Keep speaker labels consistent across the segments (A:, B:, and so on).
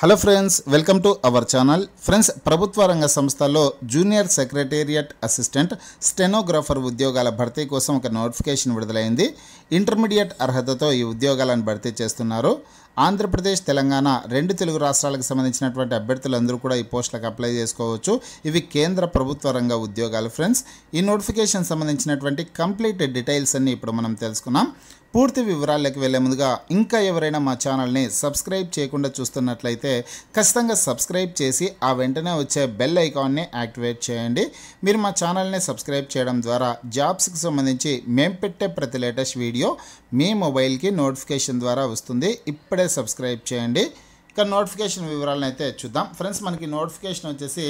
A: hello friends welcome to our channel friends ప్రభుత్వ రంగ సంస్థల్లో జూనియర్ సెక్రటేరియట్ అసిస్టెంట్ స్టెనోగ్రాఫర్ ఉద్యోగాల భర్తీ కోసం ఒక నోటిఫికేషన్ విడుదలైంది ఇంటర్మీడియట్ అర్హతతో ఈ ఉద్యోగాలను భర్తీ చేస్తున్నారు ఆంధ్రప్రదేశ్ తెలంగాణ రెండు తెలుగు రాష్ట్రాలకు సంబంధించినటువంటి అభ్యర్థులందరూ కూడా ఈ పోస్టులకు అప్లై చేసుకోవచ్చు ఇవి కేంద్ర ప్రభుత్వ రంగ ఉద్యోగాలు ఫ్రెండ్స్ ఈ నోటిఫికేషన్ సంబంధించినటువంటి కంప్లీట్ డీటెయిల్స్ అన్ని ఇప్పుడు మనం తెలుసుకున్నాం పూర్తి వివరాల్లోకి వెళ్లే ముందుగా ఇంకా ఎవరైనా మా ఛానల్ని సబ్స్క్రైబ్ చేయకుండా చూస్తున్నట్లయితే ఖచ్చితంగా సబ్స్క్రైబ్ చేసి ఆ వెంటనే వచ్చే బెల్ ఐకాన్ని యాక్టివేట్ చేయండి మీరు మా ఛానల్ని సబ్స్క్రైబ్ చేయడం ద్వారా జాబ్స్కి సంబంధించి మేము పెట్టే ప్రతి లేటెస్ట్ వీడియో మీ మొబైల్కి నోటిఫికేషన్ ద్వారా వస్తుంది ఇప్పుడే సబ్స్క్రైబ్ చేయండి ఇక నోటిఫికేషన్ వివరాలను అయితే చూద్దాం ఫ్రెండ్స్ మనకి నోటిఫికేషన్ వచ్చేసి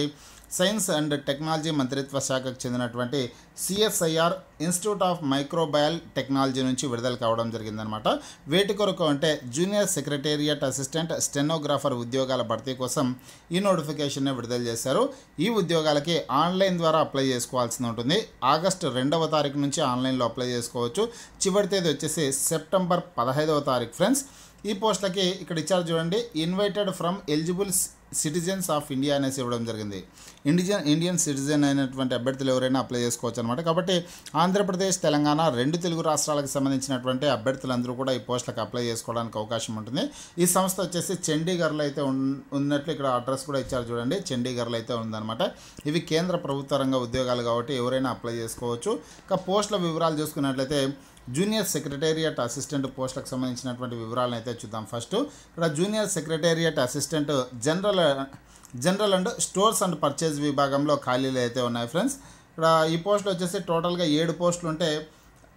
A: సైన్స్ అండ్ టెక్నాలజీ మంత్రిత్వ శాఖకు చెందినటువంటి CSIR Institute of Microbial Technology నుంచి విడుదల కావడం జరిగిందనమాట వేటి కొరకు అంటే జూనియర్ సెక్రటేరియట్ అసిస్టెంట్ స్టెనోగ్రాఫర్ ఉద్యోగాల భర్తీ కోసం ఈ నోటిఫికేషన్ని విడుదల చేశారు ఈ ఉద్యోగాలకి ఆన్లైన్ ద్వారా అప్లై చేసుకోవాల్సి ఉంటుంది ఆగస్టు రెండవ తారీఖు నుంచి ఆన్లైన్లో అప్లై చేసుకోవచ్చు చివరి తేదీ వచ్చేసి సెప్టెంబర్ పదహైదవ తారీఖు ఫ్రెండ్స్ ఈ పోస్టులకి ఇక్కడ ఇచ్చారు చూడండి invited from eligible citizens of India అనేసి ఇవ్వడం జరిగింది ఇండిజన్ ఇండియన్ సిటిజన్ అయినటువంటి అభ్యర్థులు ఎవరైనా అప్లై చేసుకోవచ్చు అనమాట కాబట్టి ఆంధ్రప్రదేశ్ తెలంగాణ రెండు తెలుగు రాష్ట్రాలకు సంబంధించినటువంటి అభ్యర్థులందరూ కూడా ఈ పోస్టులకు అప్లై చేసుకోవడానికి అవకాశం ఉంటుంది ఈ సంస్థ వచ్చేసి చండీగఢ్లో అయితే ఉన్నట్లు ఇక్కడ అడ్రస్ కూడా ఇచ్చారు చూడండి చండీగఢ్లో అయితే ఉందన్నమాట ఇవి కేంద్ర ప్రభుత్వ రంగ ఉద్యోగాలు కాబట్టి ఎవరైనా అప్లై చేసుకోవచ్చు ఇక పోస్టుల వివరాలు చూసుకున్నట్లయితే జూనియర్ సెక్రటేరియట్ అసిస్టెంట్ పోస్టులకు సంబంధించినటువంటి వివరాలను అయితే చూద్దాం ఫస్ట్ ఇక్కడ junior secretariat assistant general general and stores and purchase విభాగంలో ఖాళీలు అయితే ఉన్నాయి ఫ్రెండ్స్ ఇక్కడ ఈ పోస్టులు వచ్చేసి టోటల్గా ఏడు పోస్టులు ఉంటే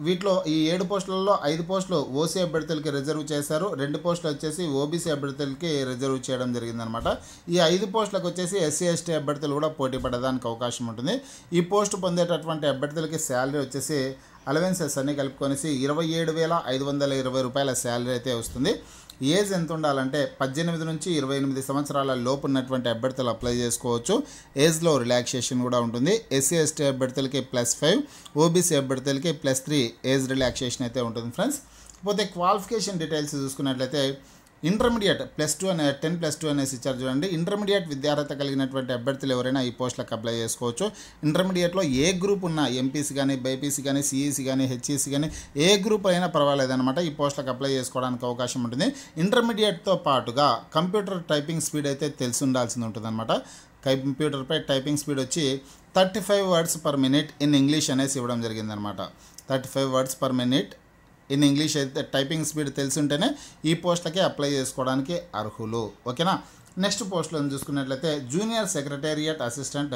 A: వీటిలో ఈ ఏడు పోస్టులలో ఐదు పోస్టులు ఓసీ అభ్యర్థులకి రిజర్వ్ చేశారు రెండు పోస్టులు వచ్చేసి ఓబీసీ అభ్యర్థులకి రిజర్వ్ చేయడం జరిగిందనమాట ఈ ఐదు పోస్టులకు వచ్చేసి ఎస్సీ ఎస్టీ అభ్యర్థులు కూడా పోటీ పడడానికి అవకాశం ఉంటుంది ఈ పోస్టు పొందేటటువంటి అభ్యర్థులకి శాలరీ వచ్చేసి అలవెన్సెస్ అన్నీ కలుపుకొనేసి ఇరవై ఏడు వేల ఐదు వందల ఇరవై రూపాయల శాలరీ అయితే వస్తుంది ఏజ్ ఎంత ఉండాలంటే పద్దెనిమిది నుంచి ఇరవై ఎనిమిది సంవత్సరాల లోపు ఉన్నటువంటి అభ్యర్థులు అప్లై చేసుకోవచ్చు ఏజ్లో రిలాక్సేషన్ కూడా ఉంటుంది ఎస్సీ ఎస్టీ అభ్యర్థులకి ప్లస్ ఫైవ్ ఓబీసీ అభ్యర్థులకి ప్లస్ త్రీ ఏజ్ రిలాక్సేషన్ అయితే ఉంటుంది ఫ్రెండ్స్ పోతే క్వాలిఫికేషన్ డీటెయిల్స్ చూసుకున్నట్లయితే ఇంటర్మీడియట్ ప్లస్ టూ అనే టెన్ ప్లస్ టూ అనేసి ఇచ్చారు చూడండి ఇంటర్మీడియట్ విద్యార్హత కలిగినటువంటి అభ్యర్థులు ఎవరైనా ఈ పోస్టులకు అప్లై చేసుకోవచ్చు ఇంటర్మీడియట్లో ఏ గ్రూప్ ఉన్నా ఎంపీసీ కానీ బైపీసీ కానీ సిఈసీ కానీ హెచ్ఈసీ కానీ ఏ గ్రూప్ అయినా పర్వాలేదన్నమాట ఈ పోస్టులకు అప్లై చేసుకోవడానికి అవకాశం ఉంటుంది ఇంటర్మీడియట్తో పాటుగా కంప్యూటర్ టైపింగ్ స్పీడ్ అయితే తెలిసి ఉండాల్సింది ఉంటుందన్నమాట కంప్యూటర్పై టైపింగ్ స్పీడ్ వచ్చి thirty five words per minute in English అనేసి ఇవ్వడం జరిగిందనమాట thirty five words per minute in English అయితే టైపింగ్ స్పీడ్ తెలిసి ఉంటేనే ఈ పోస్ట్లకే అప్లై చేసుకోవడానికి అర్హులు ఓకేనా నెక్స్ట్ పోస్టులను చూసుకున్నట్లయితే junior secretariat assistant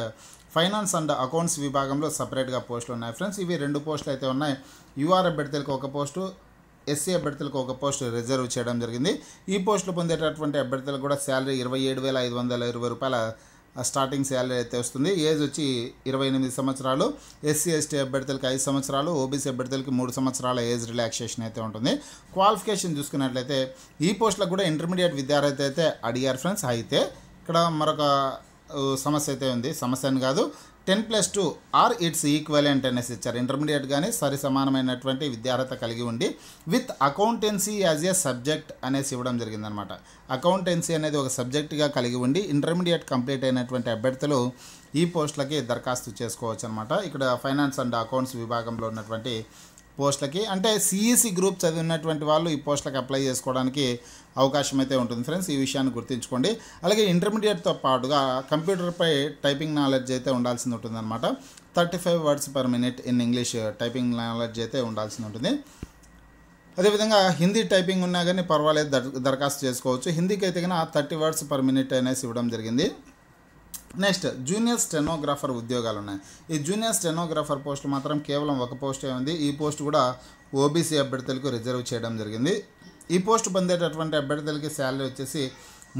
A: finance and accounts విభాగంలో సపరేట్గా పోస్టులు ఉన్నాయి ఫ్రెండ్స్ ఇవి రెండు పోస్టులు అయితే ఉన్నాయి యుఆర్ అభ్యర్థులకు ఒక పోస్టు ఎస్సీ అభ్యర్థులకు ఒక పోస్ట్ రిజర్వ్ చేయడం జరిగింది ఈ పోస్టులు పొందేటటువంటి అభ్యర్థులకు కూడా శాలరీ ఇరవై ఏడు వేల ఐదు వందల ఇరవై రూపాయల స్టార్టింగ్ శాలరీ అయితే వస్తుంది ఏజ్ వచ్చి ఇరవై ఎనిమిది సంవత్సరాలు ఎస్సీ ఎస్టీ అభ్యర్థులకి ఐదు సంవత్సరాలు ఓబీసీ అభ్యర్థులకి మూడు సంవత్సరాల ఏజ్ రిలాక్సేషన్ అయితే ఉంటుంది క్వాలిఫికేషన్ చూసుకున్నట్లయితే ఈ పోస్టులకు కూడా ఇంటర్మీడియట్ విద్యార్థి అయితే అడిగారు ఫ్రెండ్స్ అయితే ఇక్కడ మరొక సమస్య అయితే ఉంది సమస్య అని కాదు ten plus two or its equivalent అనేసి ఇచ్చారు ఇంటర్మీడియట్ కానీ సరి సమానమైనటువంటి విద్యార్హత కలిగి ఉండి with accountancy as a subject అనేసి ఇవ్వడం జరిగిందనమాట అకౌంటెన్సీ అనేది ఒక సబ్జెక్ట్గా కలిగి ఉండి ఇంటర్మీడియట్ కంప్లీట్ అయినటువంటి అభ్యర్థులు ఈ పోస్టులకి దరఖాస్తు చేసుకోవచ్చు అనమాట ఇక్కడ ఫైనాన్స్ అండ్ అకౌంట్స్ విభాగంలో ఉన్నటువంటి పోస్టులకి అంటే సిఈసి గ్రూప్ e చదివినటువంటి వాళ్ళు ఈ పోస్టులకు అప్లై చేసుకోవడానికి అవకాశం అయితే ఉంటుంది ఫ్రెండ్స్ ఈ విషయాన్ని గుర్తుంచుకోండి అలాగే ఇంటర్మీడియట్తో పాటుగా కంప్యూటర్పై టైపింగ్ నాలెడ్జ్ అయితే ఉండాల్సి ఉంటుందన్నమాట thirty five words per minute in English typing knowledge అయితే ఉండాల్సి ఉంటుంది అదేవిధంగా హిందీ టైపింగ్ ఉన్నా కానీ పర్వాలేదు దరఖాస్తు చేసుకోవచ్చు హిందీకి అయితే కన్నా థర్టీ వర్డ్స్ పర్ మినిట్ అనేసి ఇవ్వడం జరిగింది నెక్స్ట్ జూనియర్ స్టెనోగ్రాఫర్ ఉద్యోగాలు ఉన్నాయి ఈ జూనియర్ స్టెనోగ్రాఫర్ పోస్టులు మాత్రం కేవలం ఒక పోస్టే ఉంది ఈ పోస్ట్ కూడా ఓబీసీ అభ్యర్థులకు రిజర్వ్ చేయడం జరిగింది ఈ పోస్ట్ పొందేటటువంటి అభ్యర్థులకి శాలరీ వచ్చేసి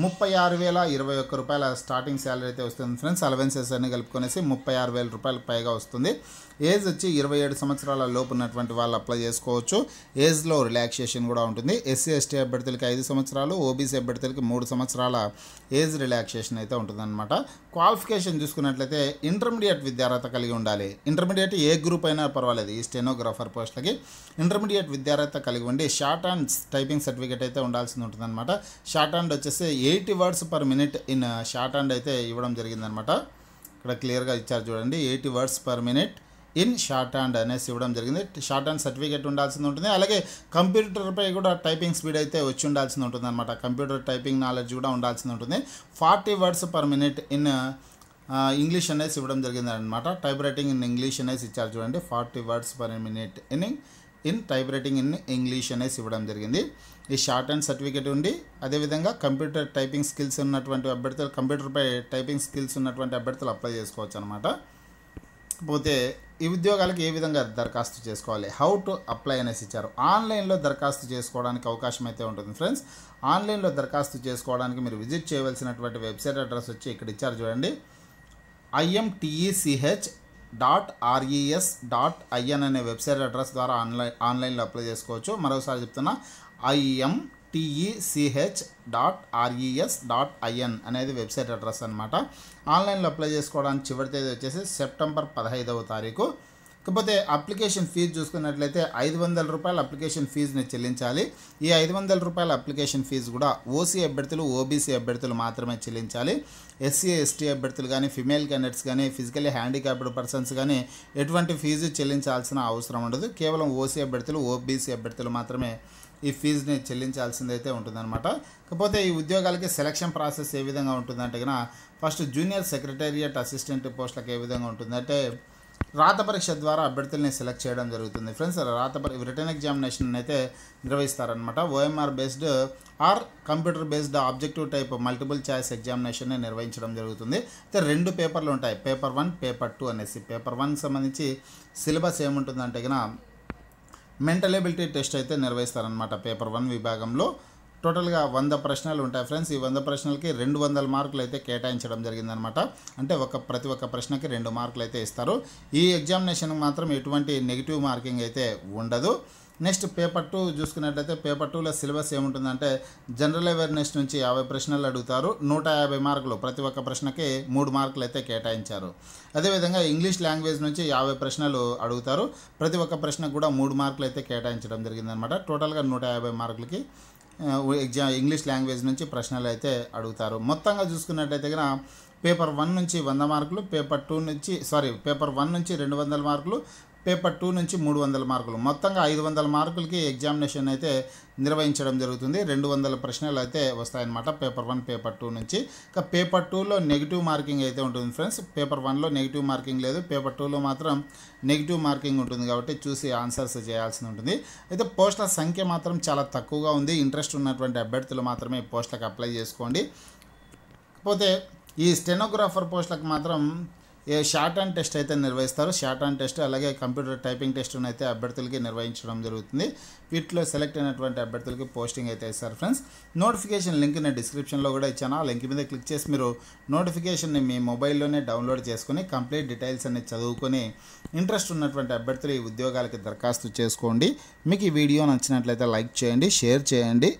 A: ముప్పై ఆరు వేల ఇరవై ఒక్క రూపాయల స్టార్టింగ్ శాలరీ అయితే వస్తుంది ఫ్రెండ్స్ అలవెన్సెస్ అన్ని కలుపుకొనేసి ముప్పై ఆరు వేల రూపాయలకు పైగా వస్తుంది ఏజ్ వచ్చి ఇరవై ఏడు సంవత్సరాల లోపు ఉన్నటువంటి వాళ్ళు అప్లై చేసుకోవచ్చు ఏజ్లో రిలాక్సేషన్ కూడా ఉంటుంది ఎస్సీ ఎస్టీ అభ్యర్థులకి ఐదు సంవత్సరాలు ఓబీసీ అభ్యర్థులకి మూడు సంవత్సరాల ఏజ్ రిలాక్సేషన్ అయితే ఉంటుందన్నమాట క్వాలిఫికేషన్ చూసుకున్నట్లయితే ఇంటర్మీడియట్ విద్యార్హత కలిగి ఉండాలి ఇంటర్మీడియట్ ఏ గ్రూప్ అయినా పర్వాలేదు ఈ స్టెనోగ్రాఫర్ పోస్ట్లకి ఇంటర్మీడియట్ విద్యార్హత కలిగి ఉండి షార్ట్ హ్యాండ్ టైపింగ్ సర్టిఫికేట్ అయితే ఉండాల్సి ఉంటుందన్నమాట షార్ట్ హ్యాండ్ వచ్చేసి eighty words per minute in shorthand అయితే ఇవ్వడం జరిగిందనమాట ఇక్కడ క్లియర్గా ఇచ్చారు చూడండి eighty words per minute in shorthand అనేసి ఇవ్వడం జరిగింది షార్ట్ హ్యాండ్ సర్టిఫికేట్ ఉండాల్సింది ఉంటుంది అలాగే కంప్యూటర్పై కూడా టైపింగ్ స్పీడ్ అయితే వచ్చి ఉండాల్సింది ఉంటుంది అనమాట కంప్యూటర్ టైపింగ్ నాలెడ్జ్ కూడా ఉండాల్సింది ఉంటుంది forty words per minute in English అనేసి ఇవ్వడం జరిగింది అనమాట టైప్ రైటింగ్ ఇన్ ఇంగ్లీష్ అనేసి ఇచ్చారు చూడండి forty words per minute in in type writing in English అనేసి ఇవ్వడం జరిగింది ఈ షార్ట్ హ్యాండ్ సర్టిఫికేట్ ఉండి అదేవిధంగా కంప్యూటర్ టైపింగ్ స్కిల్స్ ఉన్నటువంటి అభ్యర్థులు కంప్యూటర్పై టైపింగ్ స్కిల్స్ ఉన్నటువంటి అభ్యర్థులు అప్లై చేసుకోవచ్చు అనమాట పోతే ఈ ఉద్యోగాలకు ఏ విధంగా దరఖాస్తు చేసుకోవాలి హౌ టు అప్లై అనేసి ఇచ్చారు ఆన్లైన్లో దరఖాస్తు చేసుకోవడానికి అవకాశం అయితే ఉంటుంది ఫ్రెండ్స్ ఆన్లైన్లో దరఖాస్తు చేసుకోవడానికి మీరు విజిట్ చేయవలసినటువంటి వెబ్సైట్ అడ్రస్ వచ్చి ఇక్కడ ఇచ్చారు చూడండి IMTECH dot RES dot IN అనే వెబ్సైట్ అడ్రస్ ద్వారా ఆన్లైన్ ఆన్లైన్లో అప్లై చేసుకోవచ్చు మరోసారి చెప్తున్నా IM TECH dot RES dot IN అనేది వెబ్సైట్ అడ్రస్ అనమాట ఆన్లైన్లో అప్లై చేసుకోవడానికి చివరి తేదీ వచ్చేసి సెప్టెంబర్ పదహైదవ తారీఖు కాకపోతే అప్లికేషన్ ఫీజు చూసుకున్నట్లయితే ఐదు వందల రూపాయల అప్లికేషన్ ఫీజుని చెల్లించాలి ఈ ఐదు వందల రూపాయల అప్లికేషన్ ఫీజు కూడా ఓసీ అభ్యర్థులు ఓబీసీ అభ్యర్థులు మాత్రమే చెల్లించాలి ఎస్సీ ఎస్టీ అభ్యర్థులు కానీ ఫిమేల్ క్యాండిడేట్స్ కానీ ఫిజికలీ హ్యాండిక్యాప్డ్ పర్సన్స్ కానీ ఎటువంటి ఫీజు చెల్లించాల్సిన అవసరం ఉండదు కేవలం ఓసీ అభ్యర్థులు ఓబీసీ అభ్యర్థులు మాత్రమే ఈ ఫీజుని చెల్లించాల్సిందైతే ఉంటుందన్నమాట కాకపోతే ఈ ఉద్యోగాలకి సెలక్షన్ ప్రాసెస్ ఏ విధంగా ఉంటుందంటే ఫస్ట్ జూనియర్ సెక్రటేరియట్ అసిస్టెంట్ పోస్టులకు ఏ విధంగా ఉంటుందంటే రాత పరీక్ష ద్వారా అభ్యర్థుల్ని సెలెక్ట్ చేయడం జరుగుతుంది ఫ్రెండ్స్ రాత రిటర్న్ ఎగ్జామినేషన్ అయితే నిర్వహిస్తారనమాట OMR based or computer based objective type multiple choice examination నిర్వహించడం జరుగుతుంది అయితే రెండు పేపర్లు ఉంటాయి పేపర్ వన్ పేపర్ టూ అనేసి పేపర్ వన్కి సంబంధించి సిలబస్ ఏముంటుందంటే కనుక మెంటలేబిలిటీ టెస్ట్ అయితే నిర్వహిస్తారనమాట పేపర్ వన్ విభాగంలో టోటల్గా వంద ప్రశ్నలు ఉంటాయి ఫ్రెండ్స్ ఈ వంద ప్రశ్నలకి రెండు వందల మార్కులు అయితే కేటాయించడం జరిగిందనమాట అంటే ఒక ప్రతి ఒక్క ప్రశ్నకి రెండు మార్కులు అయితే ఇస్తారు ఈ ఎగ్జామినేషన్కి మాత్రం ఎటువంటి నెగిటివ్ మార్కింగ్ అయితే ఉండదు నెక్స్ట్ పేపర్ టూ చూసుకున్నట్లయితే పేపర్ టూలో సిలబస్ ఏముంటుందంటే జనరల్ అవేర్నెస్ నుంచి యాభై ప్రశ్నలు అడుగుతారు నూట యాభై మార్కులు ప్రతి ఒక్క ప్రశ్నకి మూడు మార్కులు అయితే కేటాయించారు అదేవిధంగా ఇంగ్లీష్ లాంగ్వేజ్ నుంచి యాభై ప్రశ్నలు అడుగుతారు ప్రతి ఒక్క ప్రశ్నకు కూడా మూడు మార్కులు అయితే కేటాయించడం జరిగిందనమాట టోటల్గా నూట యాభై మార్కులకి ఎగ్జామ్ ఇంగ్లీష్ లాంగ్వేజ్ నుంచి ప్రశ్నలు అయితే అడుగుతారు మొత్తంగా చూసుకున్నట్టయితే కనుక పేపర్ వన్ నుంచి వంద మార్కులు పేపర్ టూ నుంచి సారీ పేపర్ వన్ నుంచి రెండు వందల మార్కులు పేపర్ టూ నుంచి మూడు వందల మార్కులు మొత్తంగా ఐదు వందల మార్కులకి ఎగ్జామినేషన్ అయితే నిర్వహించడం జరుగుతుంది రెండు వందల ప్రశ్నలు అయితే వస్తాయన్నమాట పేపర్ వన్ పేపర్ టూ నుంచి ఇక పేపర్ టూలో నెగిటివ్ మార్కింగ్ అయితే ఉంటుంది ఫ్రెండ్స్ పేపర్ వన్లో నెగిటివ్ మార్కింగ్ లేదు పేపర్ టూలో మాత్రం నెగిటివ్ మార్కింగ్ ఉంటుంది కాబట్టి చూసి ఆన్సర్స్ చేయాల్సి ఉంటుంది అయితే పోస్టుల సంఖ్య మాత్రం చాలా తక్కువగా ఉంది ఇంట్రెస్ట్ ఉన్నటువంటి అభ్యర్థులు మాత్రమే పోస్టులకు అప్లై చేసుకోండి పోతే ఈ స్టెనోగ్రాఫర్ పోస్టులకు మాత్రం ఏ షార్ట్ అండ్ టెస్ట్ అయితే నిర్వహిస్తారు షార్ట్ అండ్ టెస్ట్ అలాగే కంప్యూటర్ టైపింగ్ టెస్ట్ను అయితే అభ్యర్థులకి నిర్వహించడం జరుగుతుంది వీటిలో సెలెక్ట్ అయినటువంటి అభ్యర్థులకి పోస్టింగ్ అయితే ఇస్తారు ఫ్రెండ్స్ నోటిఫికేషన్ లింక్ నేను డిస్క్రిప్షన్లో కూడా ఇచ్చాను ఆ లింక్ మీద క్లిక్ చేసి మీరు నోటిఫికేషన్ని మీ మొబైల్లోనే డౌన్లోడ్ చేసుకుని కంప్లీట్ డీటెయిల్స్ అన్ని చదువుకొని ఇంట్రెస్ట్ ఉన్నటువంటి అభ్యర్థులు ఈ ఉద్యోగాలకి దరఖాస్తు చేసుకోండి మీకు ఈ వీడియో నచ్చినట్లయితే లైక్ చేయండి షేర్ చేయండి